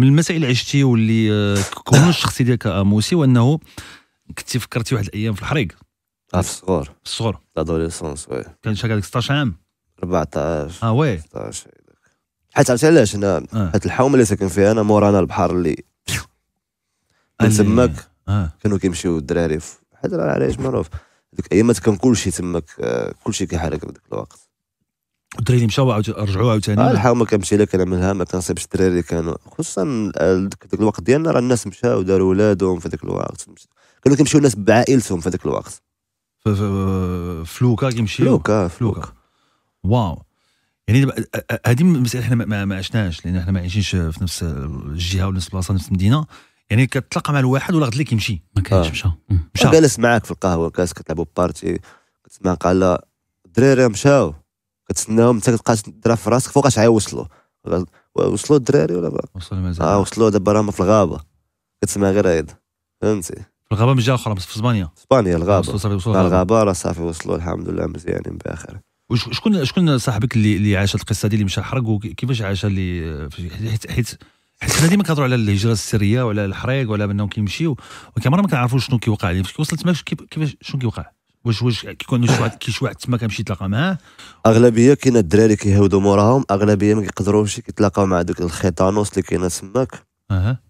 من المسائل اللي عشتي واللي آه، كون الشخصيه ديالك اموسي وانه كنتي فكرتي واحد الايام في الحريق آه، في الصغر في الصغر لادوليسونس وي كان شحال عندك 16 عام 14 اه وي 16 حيت عرفتي علاش انا حيت آه. الحومه اللي ساكن فيها انا مورانا البحر اللي من تماك كانوا كيمشيو الدراري حيت راه علاش معروف ديك الايامات كان كلشي تماك كلشي كيحرك بديك الوقت الدراري مشاو رجعوها عاوتاني آه الحومه كنمشي كنعملها ما كنصيبش الدراري كانوا خصوصا ذاك الوقت ديالنا راه الناس مشاو داروا ولادهم في ذاك الوقت كانوا كيمشيو الناس بعائلتهم في ذاك الوقت فلوكا كيمشيو فلوكا فلوكا واو يعني هذه مساله احنا ما, عشناش لان احنا ما عايشينش في نفس الجهه ونفس البلاصه نفس المدينه يعني كتلقى مع الواحد ولا غد اللي كيمشي ما كاينش مشى آه. مشى جالس معاك في القهوه كاس كتلعبوا بارتي كتسمع قال الدراري مشاو كتسناهم انت كتبقى تدرى في راسك فوقاش غيوصلوا وصلوا الدراري ولا باقي وصلوا مازال اه وصلوا دابا راهم في الغابه كتسمع غير هيدا فهمتي في الغابه من جهه اخرى في اسبانيا اسبانيا الغابه وصلوا وصلوا الغابه راه صافي وصلوا الحمد لله مزيانين بخير شكون شكون صاحبك اللي اللي عاش القصه دي اللي مشى حرق وكيفاش عاش اللي حيت حيت حيت حنا ديما كنهضروا على الهجره السريه وعلى الحريق وعلى انهم كيمشيو ولكن عمرنا ما كنعرفوش شنو كيوقع لهم يعني وصلت وصلت كيفاش شنو كيوقع واش واش كيكون شي واحد كي شي واحد تما كنمشي نتلاقى معاه اغلبيه كاين الدراري كيهودوا موراهم اغلبيه ما كيقدروش كيتلاقاو مع دوك الخيطانوس اللي كاينه تماك اها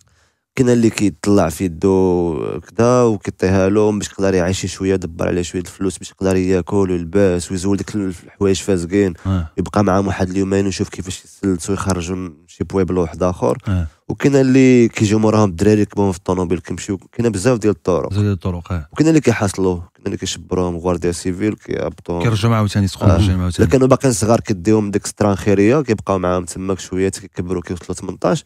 كنا اللي كيطلع في يدو كدا وكيطيها لهم باش يقدر يعيش شويه دبر على شويه الفلوس باش يقدر ياكل ويلبس ويزول ديك الحوايج فازقين آه. يبقى معاهم واحد اليومين ويشوف كيفاش يسلسو يخرجوا شي بويبل واحد اخر آه. اللي كيجيو موراهم الدراري كيبهم في الطوموبيل كيمشيو كنا بزاف ديال الطرق بزاف ديال الطرق اه اللي كيحاصلوه كنا اللي كيشبروهم غوارديا سيفيل كيهبطوهم كيرجعوا عاوتاني سقوم آه. كانوا باقيين صغار كديهم ديك السترانخيريه كيبقاو معاهم تماك شويه كيكبروا كيوصلوا 18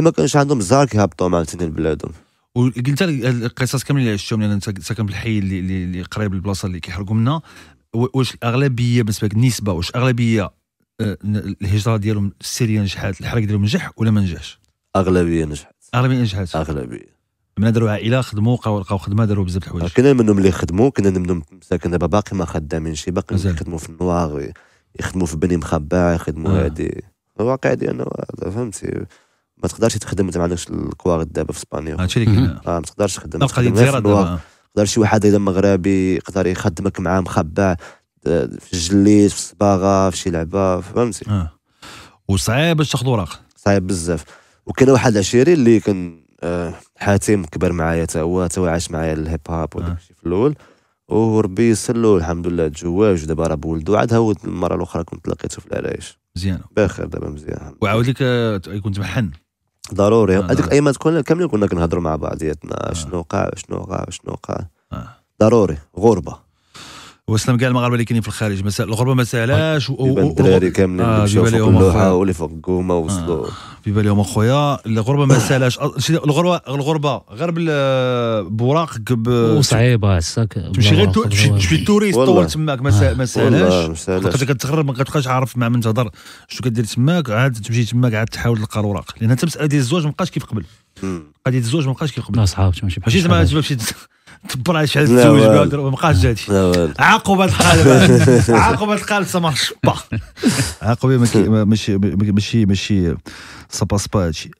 ما كانش عندهم زار كيهبطوا مع سنين بلادهم وقلت القصص كامله اللي عشتهم لان انت ساكن بالحي اللي, اللي قريب للبلاصه اللي كيحرقوا منها واش الاغلبيه بالنسبه لك النسبه واش الاغلبيه آه، الهجره ديالهم السيريه نجحت الحراك ديالهم نجح ولا ما نجحش؟ اغلبيه نجحت اغلبيه نجحت اغلبيه من داروا عائله خدموا لقاو خدمه داروا بزاف الحوايج آه، كنا منهم اللي خدموا كنا منهم مساكن دابا باقي ما خدامين شي باقي يخدموا في النوار يخدموا في بني مخبع يخدموا هذه آه. الواقع ديالنا آه، فهمتي ما تقدرش تخدم انت ما عندكش الكوارد دابا في اسبانيا هادشي اللي كاين آه، ما تقدرش تخدم تقدر شي واحد اذا مغربي يقدر يخدمك معاه مخبع آه، في الجليد في الصباغه في شي لعبه فهمتي اه وصعيب باش تاخذ اوراق صعيب بزاف وكان واحد العشيري اللي كان آه، حاتم كبر معايا حتى هو حتى هو عاش معايا الهيب هاب وداكشي في الاول وربي يسلو الحمد لله تزوج ودابا راه بولدو عاد هو المره الاخرى كنت لقيته في العرايش مزيان بخير دابا مزيان وعاود لك كنت محن ضروري هذيك آه. الايام كنا كاملين كنا كنهضروا مع بعضياتنا آه. شنو وقع شنو وقع شنو وقع آه. ضروري غربه واسلام كاع المغاربه اللي كاينين في الخارج مسألة الغربه ما سالاش الدراري كاملين آه اللوحه واللي فوق القومه وصلوا آه في بالهم اخويا الغربه ما سالاش الغربه الغربه غير بوراقك وصعيبه تمشي غير تمشي توريست طول تماك ما سالاش كتبقى كتغرب ما كتبقاش عارف مع من تهضر شنو كدير تماك عاد تمشي تماك عاد تحاول تلقى الوراق لان حتى المساله ديال الزواج ما بقاش كيف قبل قضيه الزواج ما بقاش كيف قبل صعاب ماشي زعما تمشي شي حاجه تزوج بها ما بقاش جاتي عقوبة القلب عقوبة القلب سا مارش با عقوبة ماشي ماشي ماشي سا باس با هادشي